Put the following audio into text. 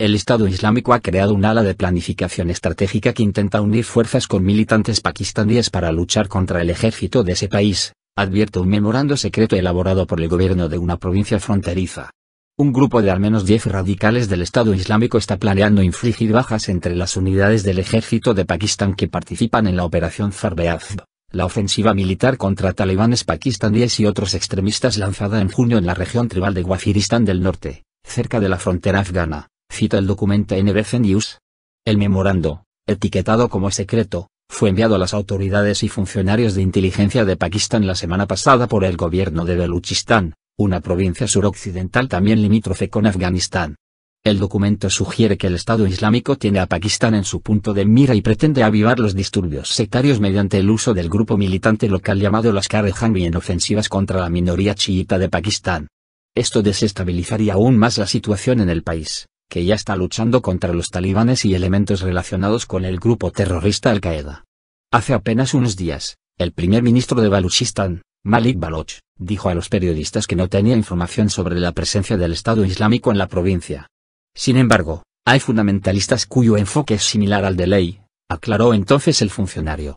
el Estado Islámico ha creado un ala de planificación estratégica que intenta unir fuerzas con militantes pakistaníes para luchar contra el ejército de ese país, advierte un memorando secreto elaborado por el gobierno de una provincia fronteriza. Un grupo de al menos 10 radicales del Estado Islámico está planeando infligir bajas entre las unidades del ejército de Pakistán que participan en la operación Zarbeazb, la ofensiva militar contra talibanes pakistaníes y otros extremistas lanzada en junio en la región tribal de Guafiristán del Norte, cerca de la frontera afgana cita el documento NBC News. El memorando, etiquetado como secreto, fue enviado a las autoridades y funcionarios de inteligencia de Pakistán la semana pasada por el gobierno de Beluchistán, una provincia suroccidental también limítrofe con Afganistán. El documento sugiere que el Estado Islámico tiene a Pakistán en su punto de mira y pretende avivar los disturbios sectarios mediante el uso del grupo militante local llamado las e en ofensivas contra la minoría chiita de Pakistán. Esto desestabilizaría aún más la situación en el país que ya está luchando contra los talibanes y elementos relacionados con el grupo terrorista Al-Qaeda. Hace apenas unos días, el primer ministro de Baluchistán, Malik Baloch, dijo a los periodistas que no tenía información sobre la presencia del Estado Islámico en la provincia. Sin embargo, hay fundamentalistas cuyo enfoque es similar al de ley, aclaró entonces el funcionario.